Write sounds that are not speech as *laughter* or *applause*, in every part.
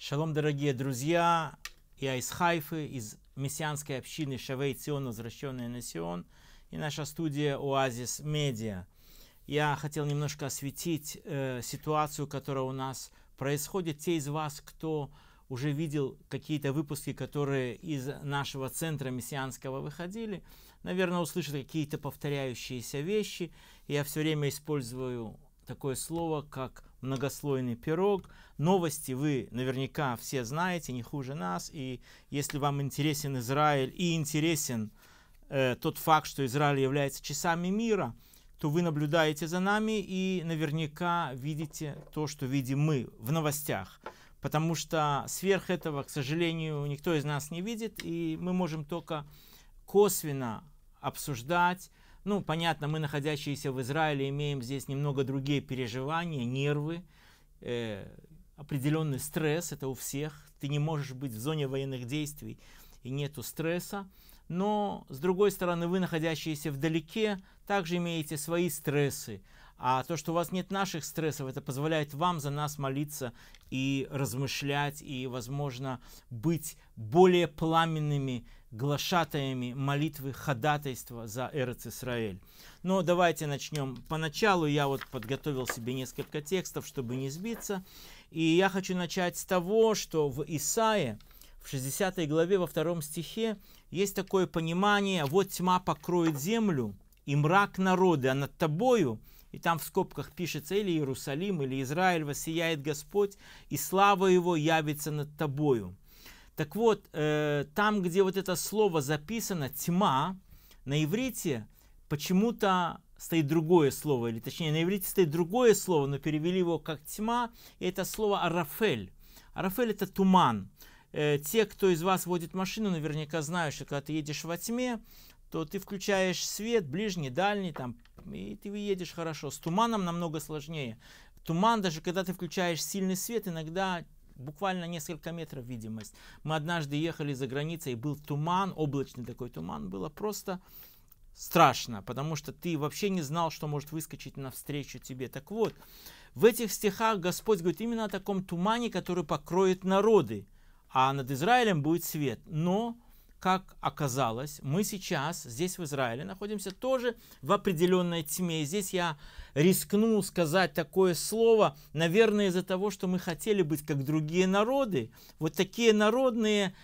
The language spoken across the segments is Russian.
Шалом, дорогие друзья! Я из Хайфы, из мессианской общины Шавей Цион, возвращенная на Сион, и наша студия Оазис Медиа. Я хотел немножко осветить э, ситуацию, которая у нас происходит. Те из вас, кто уже видел какие-то выпуски, которые из нашего центра мессианского выходили, наверное, услышат какие-то повторяющиеся вещи. Я все время использую такое слово, как многослойный пирог. Новости вы наверняка все знаете, не хуже нас. И если вам интересен Израиль и интересен э, тот факт, что Израиль является часами мира, то вы наблюдаете за нами и наверняка видите то, что видим мы в новостях. Потому что сверх этого, к сожалению, никто из нас не видит, и мы можем только косвенно обсуждать ну, понятно, мы, находящиеся в Израиле, имеем здесь немного другие переживания, нервы, э, определенный стресс, это у всех. Ты не можешь быть в зоне военных действий, и нету стресса. Но, с другой стороны, вы, находящиеся вдалеке, также имеете свои стрессы. А то, что у вас нет наших стрессов, это позволяет вам за нас молиться и размышлять, и, возможно, быть более пламенными глашатаями молитвы ходатайства за Эрец Исраэль. Но давайте начнем поначалу. Я вот подготовил себе несколько текстов, чтобы не сбиться. И я хочу начать с того, что в Исаии, в 60 главе, во втором стихе, есть такое понимание, вот тьма покроет землю, и мрак народы, а над тобою, и там в скобках пишется или Иерусалим, или Израиль, воссияет Господь, и слава его явится над тобою. Так вот, э, там, где вот это слово записано, тьма, на иврите почему-то стоит другое слово, или точнее, на иврите стоит другое слово, но перевели его как тьма, и это слово арафель. Арафель это туман. Э, те, кто из вас водит машину, наверняка знают, что когда ты едешь во тьме, то ты включаешь свет, ближний, дальний, там, и ты едешь хорошо. С туманом намного сложнее. Туман, даже когда ты включаешь сильный свет, иногда буквально несколько метров видимость. Мы однажды ехали за границей, был туман, облачный такой туман, было просто страшно, потому что ты вообще не знал, что может выскочить навстречу тебе. Так вот, в этих стихах Господь говорит именно о таком тумане, который покроет народы, а над Израилем будет свет. Но как оказалось, мы сейчас здесь в Израиле находимся тоже в определенной тьме. И здесь я рискну сказать такое слово, наверное, из-за того, что мы хотели быть как другие народы. Вот такие народные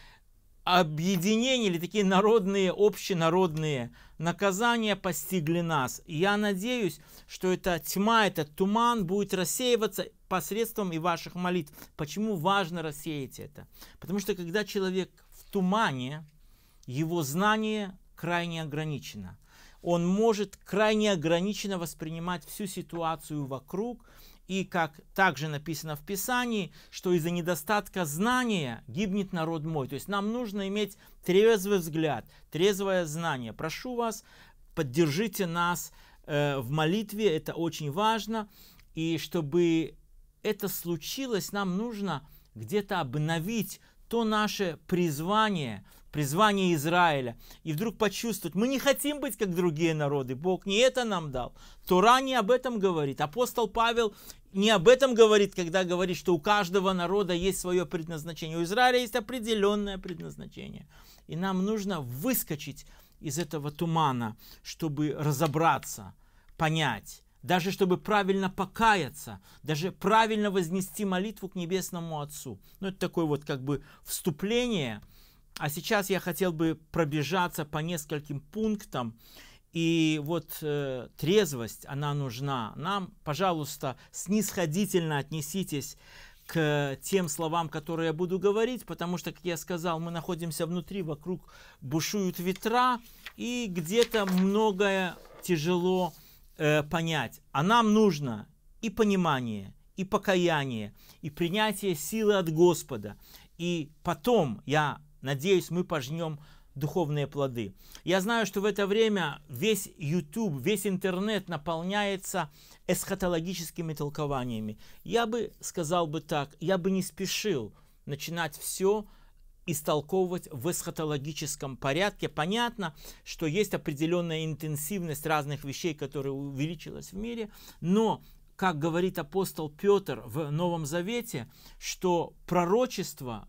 объединения или такие народные, общенародные наказания постигли нас. И я надеюсь, что эта тьма, этот туман будет рассеиваться посредством и ваших молитв. Почему важно рассеять это? Потому что когда человек в тумане, его знание крайне ограничено. Он может крайне ограниченно воспринимать всю ситуацию вокруг, и как также написано в Писании, что из-за недостатка знания гибнет народ мой. То есть нам нужно иметь трезвый взгляд, трезвое знание. Прошу вас, поддержите нас э, в молитве, это очень важно. И чтобы это случилось, нам нужно где-то обновить что наше призвание, призвание Израиля, и вдруг почувствовать, мы не хотим быть как другие народы, Бог не это нам дал. Тора не об этом говорит. Апостол Павел не об этом говорит, когда говорит, что у каждого народа есть свое предназначение. У Израиля есть определенное предназначение. И нам нужно выскочить из этого тумана, чтобы разобраться, понять, даже чтобы правильно покаяться, даже правильно вознести молитву к Небесному Отцу. Ну, это такое вот как бы вступление. А сейчас я хотел бы пробежаться по нескольким пунктам. И вот э, трезвость, она нужна нам. Пожалуйста, снисходительно отнеситесь к тем словам, которые я буду говорить, потому что, как я сказал, мы находимся внутри, вокруг бушуют ветра, и где-то многое тяжело Э, понять, а нам нужно и понимание, и покаяние, и принятие силы от Господа. И потом, я надеюсь, мы пожнем духовные плоды. Я знаю, что в это время весь YouTube, весь интернет наполняется эсхатологическими толкованиями. Я бы сказал бы так, я бы не спешил начинать все истолковывать в эсхатологическом порядке. Понятно, что есть определенная интенсивность разных вещей, которые увеличилась в мире, но как говорит апостол Петр в Новом Завете, что пророчество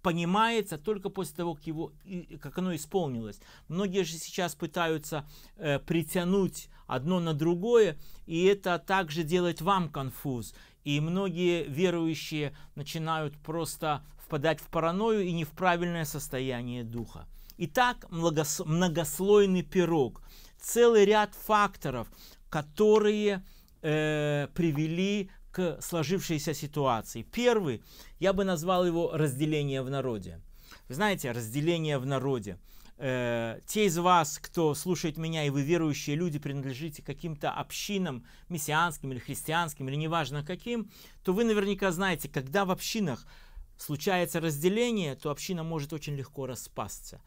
понимается только после того, как, его, как оно исполнилось. Многие же сейчас пытаются э, притянуть одно на другое, и это также делает вам конфуз. И многие верующие начинают просто впадать в паранойю и не в правильное состояние духа. Итак, многослойный пирог. Целый ряд факторов, которые э, привели к сложившейся ситуации. Первый, я бы назвал его разделение в народе. Вы знаете, разделение в народе. Э, те из вас, кто слушает меня, и вы верующие люди, принадлежите каким-то общинам, мессианским или христианским, или неважно каким, то вы наверняка знаете, когда в общинах случается разделение, то община может очень легко распасться.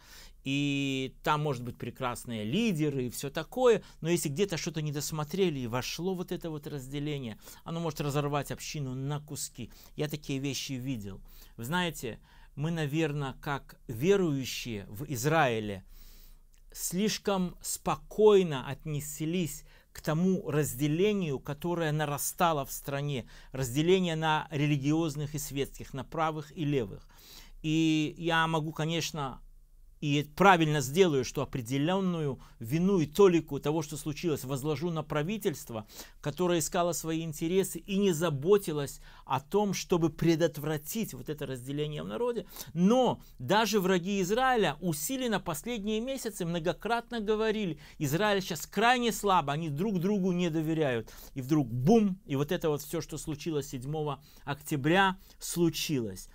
И там может быть прекрасные лидеры и все такое, но если где-то что-то не досмотрели и вошло вот это вот разделение, оно может разорвать общину на куски. Я такие вещи видел. Вы знаете, мы, наверное, как верующие в Израиле, слишком спокойно отнеслись к тому разделению, которое нарастало в стране, разделение на религиозных и светских, на правых и левых. И я могу, конечно, и правильно сделаю, что определенную вину и толику того, что случилось, возложу на правительство, которое искало свои интересы и не заботилось о том, чтобы предотвратить вот это разделение в народе. Но даже враги Израиля усиленно последние месяцы многократно говорили, Израиль сейчас крайне слабо, они друг другу не доверяют. И вдруг бум, и вот это вот все, что случилось 7 октября, случилось.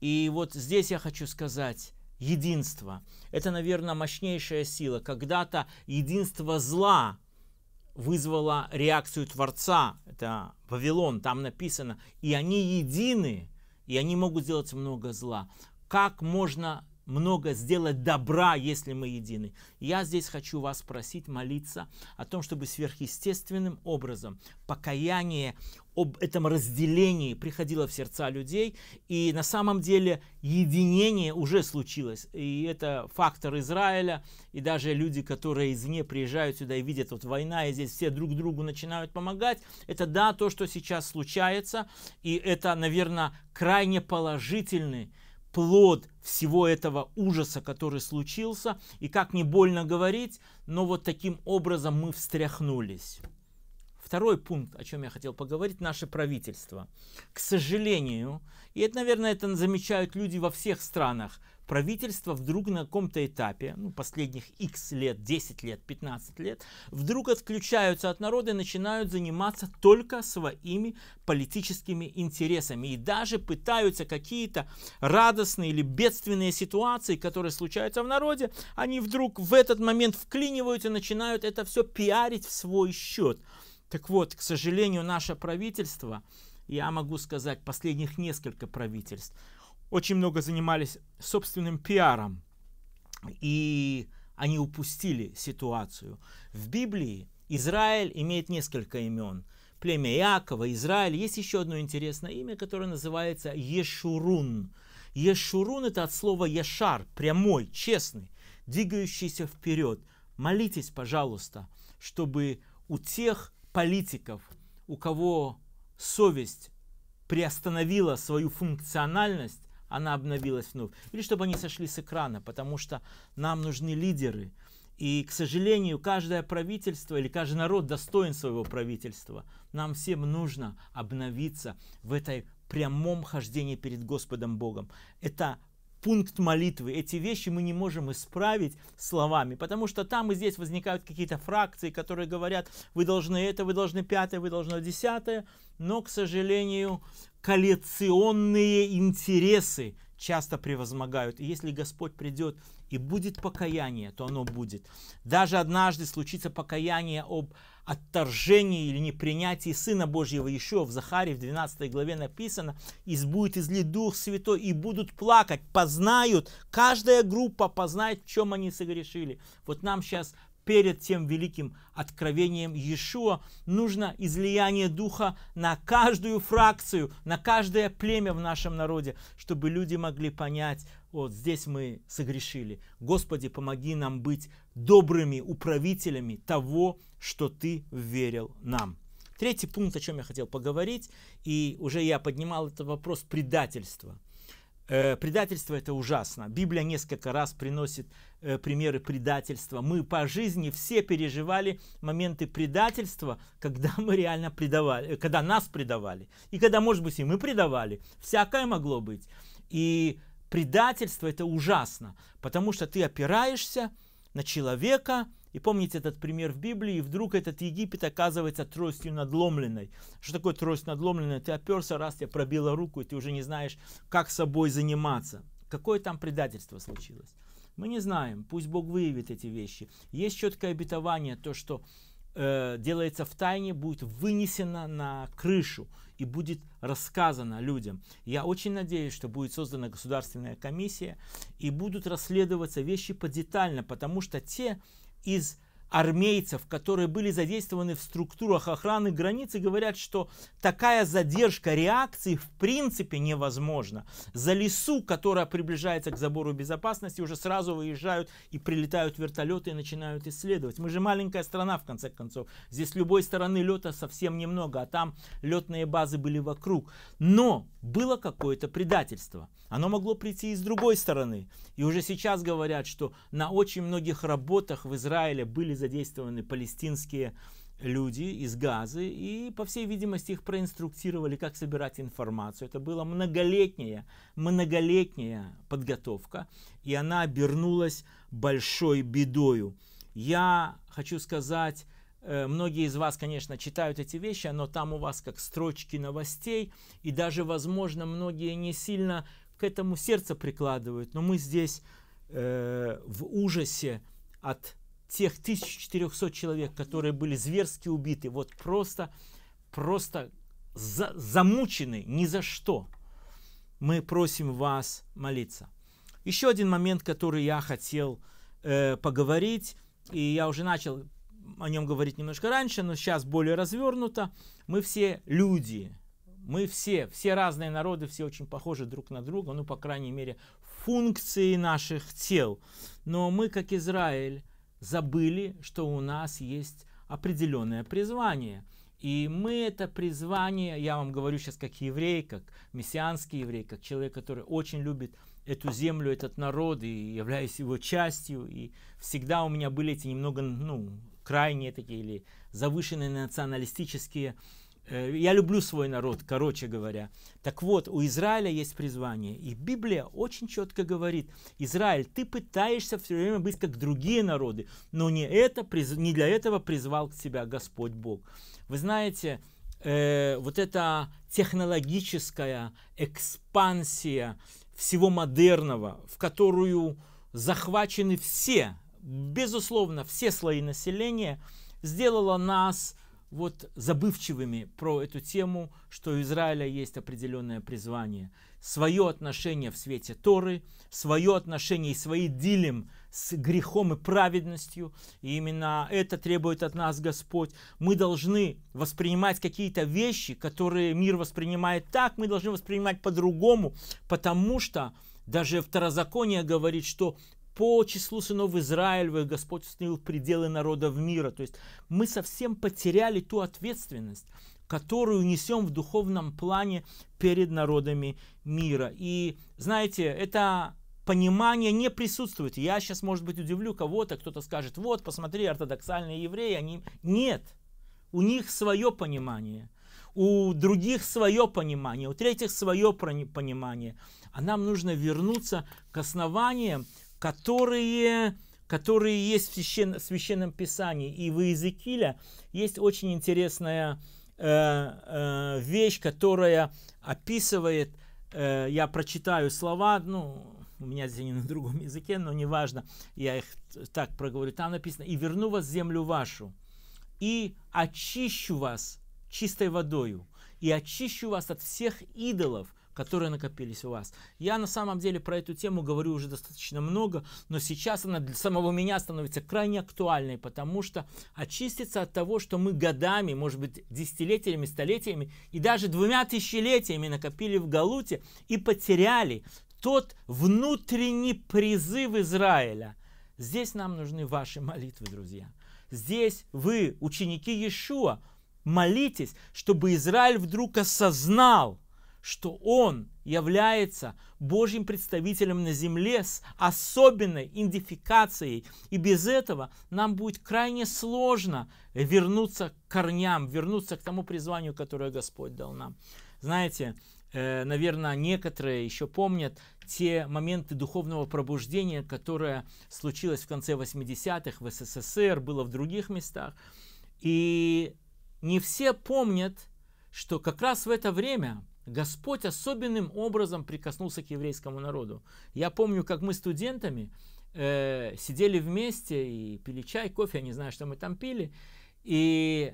И вот здесь я хочу сказать, единство. Это, наверное, мощнейшая сила. Когда-то единство зла вызвало реакцию Творца. Это Вавилон, там написано. И они едины, и они могут делать много зла. Как можно много сделать добра, если мы едины. Я здесь хочу вас просить молиться о том, чтобы сверхъестественным образом покаяние об этом разделении приходило в сердца людей, и на самом деле единение уже случилось, и это фактор Израиля, и даже люди, которые извне приезжают сюда и видят, вот война, и здесь все друг другу начинают помогать, это да, то, что сейчас случается, и это, наверное, крайне положительный плод всего этого ужаса, который случился. И как не больно говорить, но вот таким образом мы встряхнулись. Второй пункт, о чем я хотел поговорить, наше правительство. К сожалению, и это, наверное, это замечают люди во всех странах, правительство вдруг на каком-то этапе, ну, последних x лет, 10 лет, 15 лет, вдруг отключаются от народа и начинают заниматься только своими политическими интересами. И даже пытаются какие-то радостные или бедственные ситуации, которые случаются в народе, они вдруг в этот момент вклиниваются и начинают это все пиарить в свой счет. Так вот, к сожалению, наше правительство, я могу сказать, последних несколько правительств, очень много занимались собственным пиаром, и они упустили ситуацию. В Библии Израиль имеет несколько имен. Племя Иакова, Израиль. Есть еще одно интересное имя, которое называется Ешурун. Ешурун – это от слова Яшар, прямой, честный, двигающийся вперед. Молитесь, пожалуйста, чтобы у тех политиков, у кого совесть приостановила свою функциональность, она обновилась вновь. Или чтобы они сошли с экрана, потому что нам нужны лидеры. И, к сожалению, каждое правительство или каждый народ достоин своего правительства. Нам всем нужно обновиться в этой прямом хождении перед Господом Богом. Это пункт молитвы. Эти вещи мы не можем исправить словами, потому что там и здесь возникают какие-то фракции, которые говорят, вы должны это, вы должны пятое, вы должны десятое, но, к сожалению, коллекционные интересы часто превозмогают. И если Господь придет и будет покаяние, то оно будет. Даже однажды случится покаяние об отторжении или непринятии Сына Божьего еще в Захаре в 12 главе написано, «Избудет изли Дух Святой, и будут плакать, познают, каждая группа познает, в чем они согрешили». Вот нам сейчас перед тем великим откровением Иешуа нужно излияние Духа на каждую фракцию, на каждое племя в нашем народе, чтобы люди могли понять, вот здесь мы согрешили. Господи, помоги нам быть добрыми управителями того, что Ты верил нам. Третий пункт, о чем я хотел поговорить, и уже я поднимал этот вопрос предательства. предательство э, это ужасно. Библия несколько раз приносит э, примеры предательства. Мы по жизни все переживали моменты предательства, когда *laughs* мы реально предавали, э, когда нас предавали. И когда, может быть, и мы предавали. Всякое могло быть. И Предательство – это ужасно, потому что ты опираешься на человека, и помните этот пример в Библии, и вдруг этот Египет оказывается тростью надломленной. Что такое трость надломленная? Ты оперся, раз тебя пробила руку, и ты уже не знаешь, как собой заниматься. Какое там предательство случилось? Мы не знаем, пусть Бог выявит эти вещи. Есть четкое обетование, то, что э, делается в тайне, будет вынесено на крышу и будет рассказано людям. Я очень надеюсь, что будет создана государственная комиссия и будут расследоваться вещи подетально, потому что те из армейцев, которые были задействованы в структурах охраны границы, говорят, что такая задержка реакции в принципе невозможна. За лесу, которая приближается к забору безопасности, уже сразу выезжают и прилетают вертолеты и начинают исследовать. Мы же маленькая страна, в конце концов. Здесь любой стороны лета совсем немного, а там летные базы были вокруг. Но было какое-то предательство. Оно могло прийти и с другой стороны. И уже сейчас говорят, что на очень многих работах в Израиле были задействованы палестинские люди из Газы, и, по всей видимости, их проинструктировали, как собирать информацию. Это была многолетняя, многолетняя подготовка, и она обернулась большой бедою. Я хочу сказать, э, многие из вас, конечно, читают эти вещи, но там у вас как строчки новостей, и даже, возможно, многие не сильно к этому сердце прикладывают, но мы здесь э, в ужасе от тех 1400 человек, которые были зверски убиты, вот просто, просто за, замучены ни за что. Мы просим вас молиться. Еще один момент, который я хотел э, поговорить, и я уже начал о нем говорить немножко раньше, но сейчас более развернуто. Мы все люди, мы все, все разные народы, все очень похожи друг на друга, ну, по крайней мере, функции наших тел. Но мы, как Израиль, забыли, что у нас есть определенное призвание. И мы это призвание, я вам говорю сейчас как еврей, как мессианский еврей, как человек, который очень любит эту землю, этот народ, и являюсь его частью, и всегда у меня были эти немного, ну, крайние такие или завышенные националистические Э, я люблю свой народ, короче говоря. Так вот, у Израиля есть призвание. И Библия очень четко говорит, Израиль, ты пытаешься все время быть как другие народы, но не, это, не для этого призвал к себя Господь Бог. Вы знаете, э, вот эта технологическая экспансия всего модерного, в которую захвачены все, безусловно, все слои населения, сделала нас вот забывчивыми про эту тему, что у Израиля есть определенное призвание, свое отношение в свете Торы, свое отношение и свои дилем с грехом и праведностью. И именно это требует от нас Господь. Мы должны воспринимать какие-то вещи, которые мир воспринимает так, мы должны воспринимать по-другому, потому что даже второзаконие говорит, что по числу сынов Израилевых Господь установил пределы народов мира. То есть мы совсем потеряли ту ответственность, которую несем в духовном плане перед народами мира. И знаете, это понимание не присутствует. Я сейчас, может быть, удивлю кого-то, кто-то скажет, вот, посмотри, ортодоксальные евреи, они... Нет, у них свое понимание, у других свое понимание, у третьих свое понимание. А нам нужно вернуться к основаниям, которые, которые есть в священ, в Священном Писании. И в Иезекииле есть очень интересная э, э, вещь, которая описывает, э, я прочитаю слова, ну, у меня здесь они на другом *laughs* языке, но неважно, я их так проговорю. Там написано, «И верну вас землю вашу, и очищу вас чистой водою, и очищу вас от всех идолов, которые накопились у вас. Я на самом деле про эту тему говорю уже достаточно много, но сейчас она для самого меня становится крайне актуальной, потому что очиститься от того, что мы годами, может быть, десятилетиями, столетиями и даже двумя тысячелетиями накопили в Галуте и потеряли тот внутренний призыв Израиля. Здесь нам нужны ваши молитвы, друзья. Здесь вы, ученики Иешуа, молитесь, чтобы Израиль вдруг осознал – что он является Божьим представителем на земле с особенной идентификацией. И без этого нам будет крайне сложно вернуться к корням, вернуться к тому призванию, которое Господь дал нам. Знаете, э, наверное, некоторые еще помнят те моменты духовного пробуждения, которое случилось в конце 80-х в СССР, было в других местах. И не все помнят, что как раз в это время, Господь особенным образом прикоснулся к еврейскому народу. Я помню, как мы студентами э, сидели вместе и пили чай, кофе, я не знаю, что мы там пили, и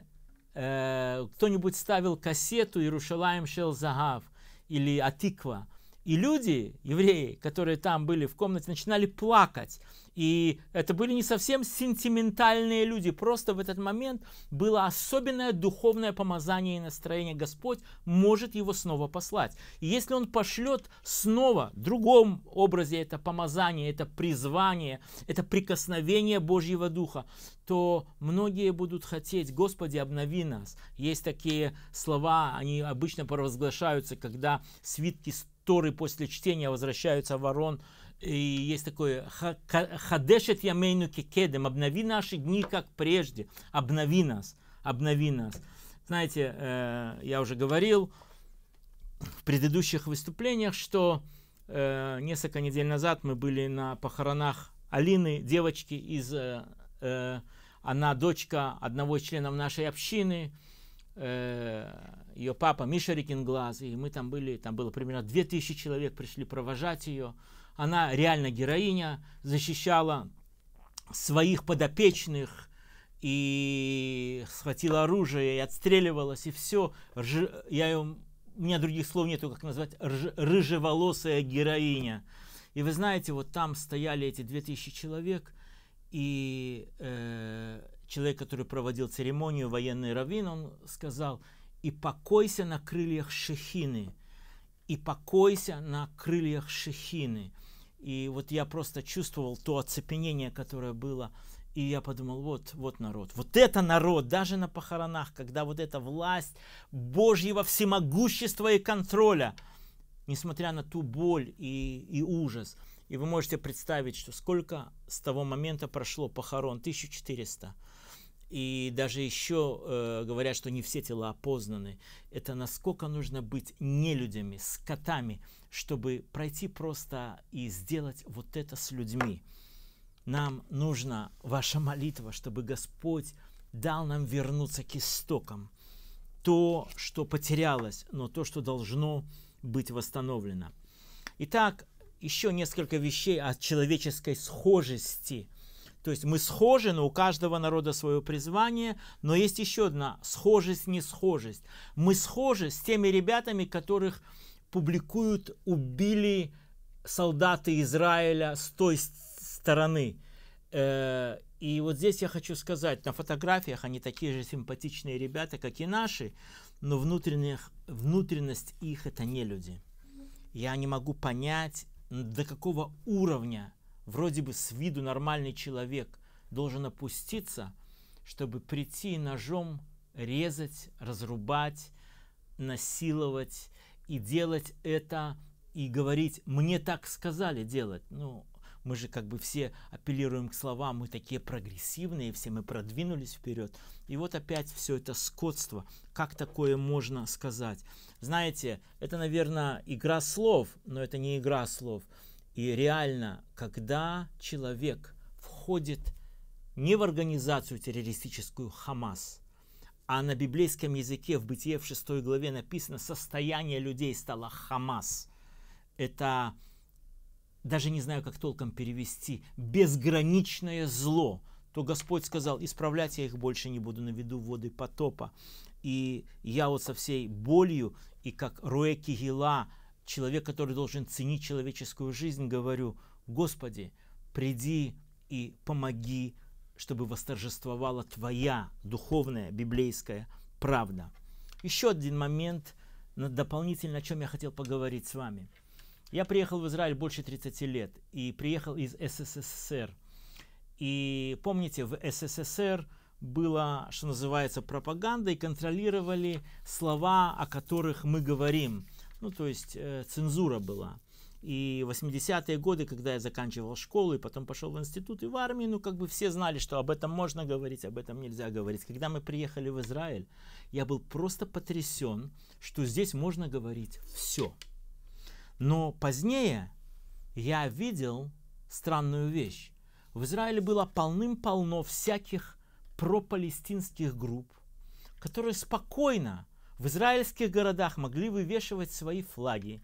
э, кто-нибудь ставил кассету «Иерушалаем Шел Загав» или «Атиква», и люди, евреи, которые там были в комнате, начинали плакать. И это были не совсем сентиментальные люди, просто в этот момент было особенное духовное помазание и настроение. Господь может его снова послать. И если он пошлет снова, в другом образе это помазание, это призвание, это прикосновение Божьего Духа, то многие будут хотеть, Господи, обнови нас. Есть такие слова, они обычно провозглашаются, когда свитки Торы после чтения возвращаются в Арон, и есть такое «Хадешет ямейну кекедем», «Обнови наши дни, как прежде», «Обнови нас», «Обнови нас». Знаете, э, я уже говорил в предыдущих выступлениях, что э, несколько недель назад мы были на похоронах Алины, девочки из... Э, э она дочка одного из членов нашей общины, э, ее папа Миша Рикинглаз, и мы там были, там было примерно 2000 человек, пришли провожать ее – она реально героиня, защищала своих подопечных и схватила оружие и отстреливалась, и все. Рж... Я ее... У меня других слов нету, как назвать. Рж... Рыжеволосая героиня. И вы знаете, вот там стояли эти 2000 человек, и э, человек, который проводил церемонию, военный раввин, он сказал, и покойся на крыльях шехины, и покойся на крыльях шехины. И вот я просто чувствовал то оцепенение, которое было. И я подумал, вот, вот народ, вот это народ, даже на похоронах, когда вот эта власть Божьего всемогущества и контроля, несмотря на ту боль и, и ужас. И вы можете представить, что сколько с того момента прошло похорон, 1400. И даже еще э, говорят, что не все тела опознаны. Это насколько нужно быть не скотами, чтобы пройти просто и сделать вот это с людьми. Нам нужна ваша молитва, чтобы Господь дал нам вернуться к истокам. То, что потерялось, но то, что должно быть восстановлено. Итак, еще несколько вещей о человеческой схожести – то есть мы схожи, но у каждого народа свое призвание. Но есть еще одна схожесть, не схожесть. Мы схожи с теми ребятами, которых публикуют, убили солдаты Израиля с той стороны. Э, и вот здесь я хочу сказать, на фотографиях они такие же симпатичные ребята, как и наши, но внутренних, внутренность их это не люди. Я не могу понять, до какого уровня вроде бы с виду нормальный человек должен опуститься, чтобы прийти и ножом резать, разрубать, насиловать и делать это и говорить, мне так сказали делать. Ну, мы же как бы все апеллируем к словам, мы такие прогрессивные, все мы продвинулись вперед. И вот опять все это скотство. Как такое можно сказать? Знаете, это, наверное, игра слов, но это не игра слов. И реально, когда человек входит не в организацию террористическую Хамас, а на библейском языке в Бытие в 6 главе написано «состояние людей стало Хамас». Это, даже не знаю, как толком перевести, безграничное зло, то Господь сказал, исправлять я их больше не буду на виду воды потопа. И я вот со всей болью, и как Руэки Гила, человек, который должен ценить человеческую жизнь, говорю, Господи, приди и помоги, чтобы восторжествовала Твоя духовная библейская правда. Еще один момент, дополнительно, о чем я хотел поговорить с вами. Я приехал в Израиль больше 30 лет и приехал из СССР. И помните, в СССР было, что называется, пропаганда, и контролировали слова, о которых мы говорим – ну, то есть э, цензура была. И 80-е годы, когда я заканчивал школу и потом пошел в институт и в армию, ну как бы все знали, что об этом можно говорить, об этом нельзя говорить. Когда мы приехали в Израиль, я был просто потрясен, что здесь можно говорить все. Но позднее я видел странную вещь. В Израиле было полным-полно всяких пропалестинских групп, которые спокойно в израильских городах могли вывешивать свои флаги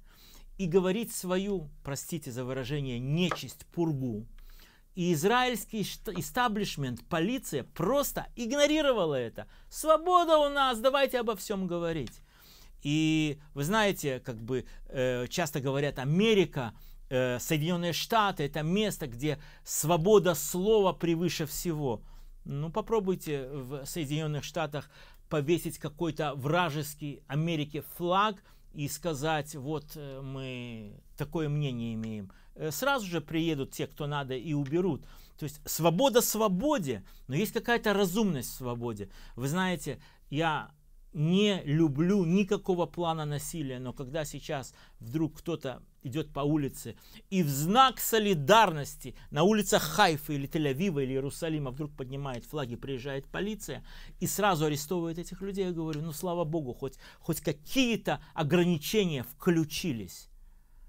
и говорить свою, простите за выражение, нечисть, пургу. И израильский истаблишмент, полиция просто игнорировала это. Свобода у нас, давайте обо всем говорить. И вы знаете, как бы э, часто говорят, Америка, э, Соединенные Штаты, это место, где свобода слова превыше всего. Ну, попробуйте в Соединенных Штатах повесить какой-то вражеский Америке флаг и сказать, вот э, мы такое мнение имеем. Э, сразу же приедут те, кто надо, и уберут. То есть свобода свободе, но есть какая-то разумность в свободе. Вы знаете, я не люблю никакого плана насилия, но когда сейчас вдруг кто-то идет по улице и в знак солидарности на улицах Хайфа или Тель-Авива или Иерусалима вдруг поднимает флаги, приезжает полиция и сразу арестовывает этих людей, я говорю, ну слава Богу, хоть, хоть какие-то ограничения включились.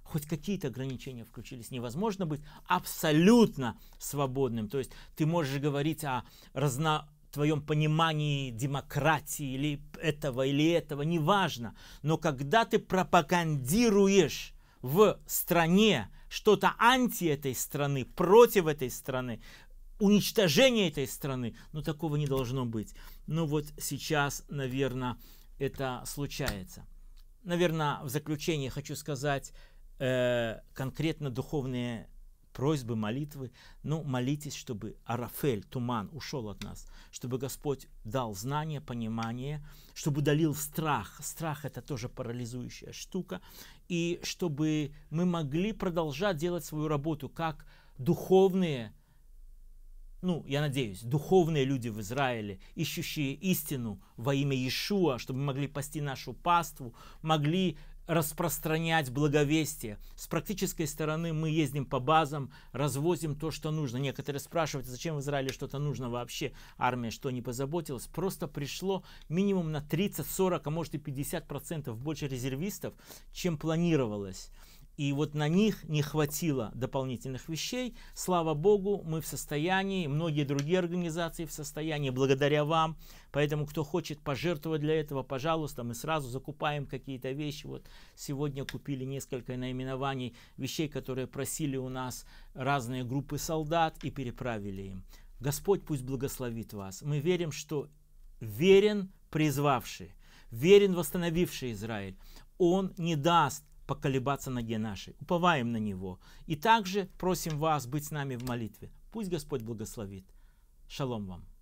Хоть какие-то ограничения включились. Невозможно быть абсолютно свободным. То есть ты можешь говорить о разно твоем понимании демократии или этого, или этого, неважно. Но когда ты пропагандируешь в стране что-то анти этой страны, против этой страны, уничтожение этой страны, ну такого не должно быть. Ну вот сейчас, наверное, это случается. Наверное, в заключение хочу сказать э, конкретно духовные просьбы, молитвы. Ну, молитесь, чтобы Арафель, туман, ушел от нас, чтобы Господь дал знание, понимание, чтобы удалил страх. Страх – это тоже парализующая штука. И чтобы мы могли продолжать делать свою работу как духовные, ну, я надеюсь, духовные люди в Израиле, ищущие истину во имя Иешуа, чтобы могли пасти нашу паству, могли распространять благовестие. С практической стороны мы ездим по базам, развозим то, что нужно. Некоторые спрашивают, «А зачем в Израиле что-то нужно вообще, армия что не позаботилась. Просто пришло минимум на 30, 40, а может и 50% больше резервистов, чем планировалось. И вот на них не хватило дополнительных вещей. Слава Богу, мы в состоянии, многие другие организации в состоянии, благодаря вам. Поэтому, кто хочет пожертвовать для этого, пожалуйста, мы сразу закупаем какие-то вещи. Вот сегодня купили несколько наименований вещей, которые просили у нас разные группы солдат и переправили им. Господь пусть благословит вас. Мы верим, что верен призвавший, верен восстановивший Израиль. Он не даст поколебаться ноге нашей. Уповаем на Него. И также просим вас быть с нами в молитве. Пусть Господь благословит. Шалом вам.